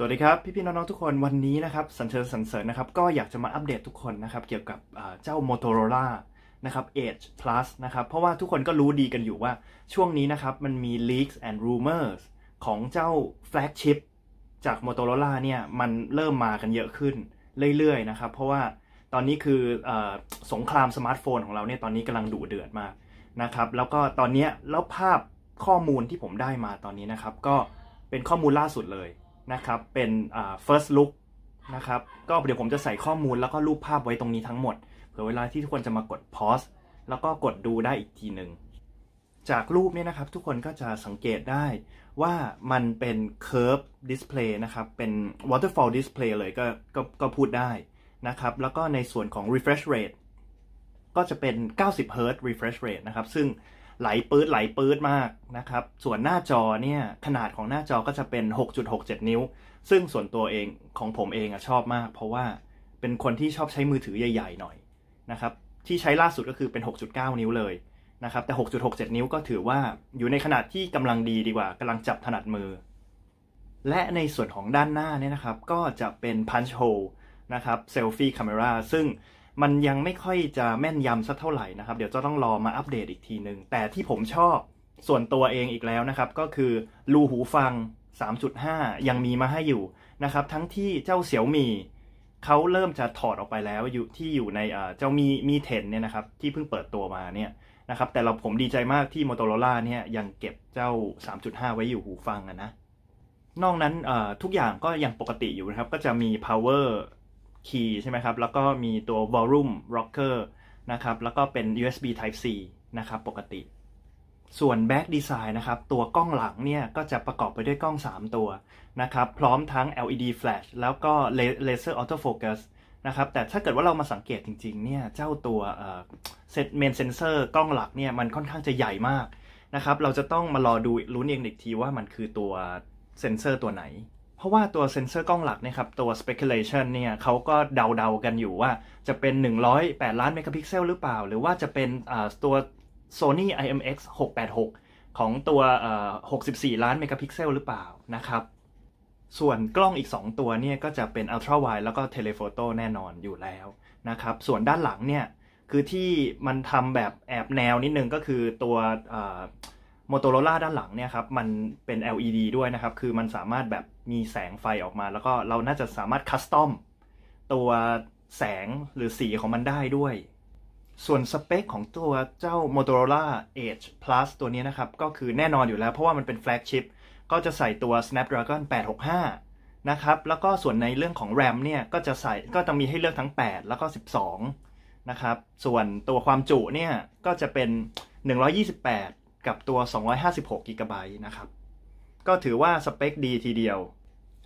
สวัสดีครับ พี่พี่น้องๆทุกคนวันนี้นะครับ สันเชิญสันเสริญนะครับ ก็อยากจะมาอัปเดตทุกคนนะครับ เกี่ยวกับเจ้า Motorola นะครับ Edge Plus นะครับเพราะว่าทุกคนก็รู้ดีกันอยู่ว่าช่วงนี้นะครับมันมี leaks and rumors ของเจ้า flagship จาก Motorola เนี่ยมันเริ่มมากันเยอะขึ้นเรื่อยๆนะครับ เพราะว่าตอนนี้คืออสงครามสมาร์ทโฟนของเราเนี่ยตอนนี้กำลังดุเดือดมากนะครับแล้วก็ตอนนี้แล้วภาพข้อมูลที่ผมได้มาตอนนี้นะครับก็เป็นข้อมูลล่าสุดเลยนะครับเป็นอ่า first look นะครับก็เดี๋ยวผมจะใส่ข้อมูลแล้วก็รูปภาพไว้ตรงนี้ทั้งหมดเผื่อเวลาที่ทุกคนจะมากด pause แล้วก็กดดูได้อีกทีหนึ่งจากรูปนี้นะครับ ทุกคนก็จะสังเกตได้ว่ามันเป็น curve display นะครับเป็น waterfall display เลยก็ก็ก็พูดได้นะครับ แล้วก็ในส่วนของ refresh rate ก็จะเป็น90 Hz refresh rate นะครับซึ่งไหลปื๊ดไหลปื๊ดมากนะครับส่วนหน้าจอเนี่ยขนาดของหน้าจอก็จะเป็น 6.67 นิ้ว ซึ่งส่วนตัวเองของผมเองอะชอบมาก เพราะว่าเป็นคนที่ชอบใช้มือถือใหญ่ๆ หน่อยนะครับที่ใช้ล่าสุดก็คือเป็น 6.9 นิ้วเลยนะครับแต่ 6.67 นิ้วก็ถือว่าอยู่ในขนาดที่กำลังดีดีกว่ากำลังจับถนัดมือ และในส่วนของด้านหน้าเนี่ยนะครับก็จะเป็น punch hole นะครับ selfie camera ซึ่งมันยังไม่ค่อยจะแม่นยำสักเท่าไหร่นะครับ เดี๋ยวจะต้องรอมาอัปเดตอีกทีหนึ่งแต่ที่ผมชอบส่วนตัวเองอีกแล้วนะครับ ก็คือรูหูฟัง 3.5 ยังมีมาให้อยู่นะครับ ทั้งที่เจ้าเสี่ยวมี เขาเริ่มจะถอดออกไปแล้วอยู่ที่อยู่ในเจ้ามีมีเทนเนี่ยนะครับที่เพิ่งเปิดตัวมาเนี่ยนะครับแต่เราผมดีใจมากที่ Motorola เนี่ยยังเก็บเจ้า 3.5 ไว้อยู่หูฟังอะนะ นอกนั้นทุกอย่างก็ยังปกติอยู่นะครับก็จะมี power คีย์ใช่ไหมครับแล้วก็มีตัว volume rocker นะครับแล้วก็เป็น USB Type C นะครับปกติ ส่วน back design นะครับตัวกล้องหลังเนี่ยก็จะประกอบไปด้วยกล้อง 3 ตัวนะครับพร้อมทั้ง LED flash แล้วก็ laser autofocus นะครับแต่ถ้าเกิดว่าเรามาสังเกตจริงๆเนี่ยเจ้าตัวเซตเมนเซนเซอร์กล้องหลักเนี่ยมันค่อนข้างจะใหญ่มากนะครับเราจะต้องมารอดูลุ้นเองอีกทีว่ามันคือตัวเซนเซอร์ตัวไหนเพราะว่าตัวเซนเซอร์กล้องหลักนะครับตัว speculation เนี่ยเขาก็เดาๆกันอยู่ว่าจะเป็น 108 ล้านเมกะพิกเซลหรือเปล่า หรือว่าจะเป็นตัว Sony IMX 686 ของตัว 64 ล้านเมกะพิกเซลหรือเปล่านะครับส่วนกล้องอีก 2 ตัวเนี่ยก็จะเป็น ultra wide แล้วก็ telephoto แน่นอนอยู่แล้วนะครับส่วนด้านหลังเนี่ย คือที่มันทำแบบแอบแนวนิดนึงก็คือตัวโมโตโรล่าด้านหลังเนี่ยครับมันเป็น LED ด้วยนะครับ คือมันสามารถแบบมีแสงไฟออกมา แล้วก็เราน่าจะสามารถคัสตอมตัวแสงหรือสีของมันได้ด้วย ส่วนสเปคของตัวเจ้า Motorola Edge Plus ตัวนี้นะครับ ก็คือแน่นอนอยู่แล้วเพราะว่ามันเป็นแฟลกชิพก็จะใส่ตัว Snapdragon 865 นะครับ แล้วก็ส่วนในเรื่องของ RAM เนี่ย ก็จะใส่ก็ต้องมีให้เลือกทั้ง 8 แล้วก็ 12นะครับส่วนตัวความจุเนี่ยก็จะเป็น 128กับตัว 256 g b นะครับ ก็ถือว่าสเปคดีทีเดียว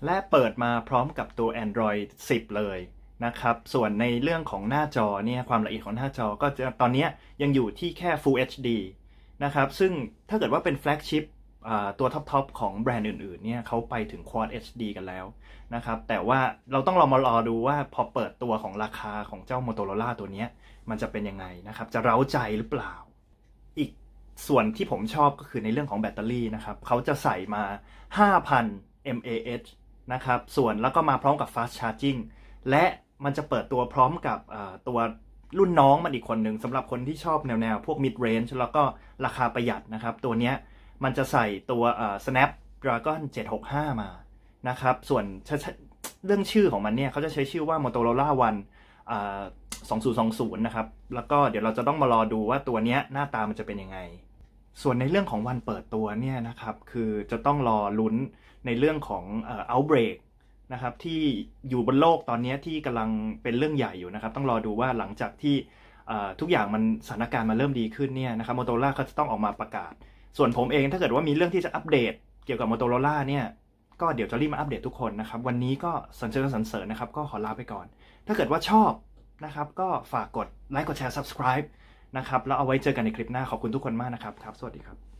และเปิดมาพร้อมกับตัว Android 10 เลยนะครับ ส่วนในเรื่องของหน้าจอเนี่ย ความละเอียดของหน้าจอก็ตอนนี้ยังอยู่ที่แค่ Full HD นะครับ ซึ่งถ้าเกิดว่าเป็นแฟลกชิพตัวท็อป ๆ ของแบรนด์อื่นๆ เนี่ยเขาไปถึง Quad HD กันแล้วนะครับ แต่ว่าเราต้องรอมารอดูว่าพอเปิดตัวของราคาของเจ้า Motorola ตัวนี้ มันจะเป็นยังไงนะครับ จะเร้าใจหรือเปล่า อีกส่วนที่ผมชอบก็คือในเรื่องของแบตเตอรี่นะครับเขาจะใส่มา 5,000 mAh นะครับส่วนแล้วก็มาพร้อมกับ fast charging และมันจะเปิดตัวพร้อมกับตัวรุ่นน้องมันอีกคนหนึ่งสำหรับคนที่ชอบแนวๆพวก mid range แล้วก็ราคาประหยัดนะครับ ตัวนี้มันจะใส่ตัว snapdragon 765 มานะครับ ส่วนเรื่องชื่อของมันเนี่ยเขาจะใช้ชื่อว่า motorola one 2020นะครับ แล้วก็เดี๋ยวเราจะต้องมารอดูว่าตัวนี้หน้าตามันจะเป็นยังไง ส่วนในเรื่องของวันเปิดตัวเนี่ยนะครับ คือจะต้องรอลุ้นในเรื่องของเอ่อ outbreak นะครับที่อยู่บนโลกตอนนี้ที่กำลังเป็นเรื่องใหญ่อยู่นะครับ ต้องรอดูว่าหลังจากที่ทุกอย่างมันสถานการณ์มันเริ่มดีขึ้นเนี่ยนะครับมอเตอรลาเขาจะต้องออกมาประกาศ ส่วนผมเองถ้าเกิดว่ามีเรื่องที่จะอัปเดต เกี่ยวกับมอเตอรลาเนี่ย ก็เดี๋ยวจะรีบมาอัปเดตทุกคนนะครับ วันนี้ก็สันเสริญสันเสริญนะครับ ก็ขอลาไปก่อน ถ้าเกิดว่าชอบนะครับก็ฝากกดไลค์กดแชร์ subscribe นะครับแล้วเอาไว้เจอกันในคลิปหน้าขอบคุณทุกคนมากนะครับครับสวัสดีครับ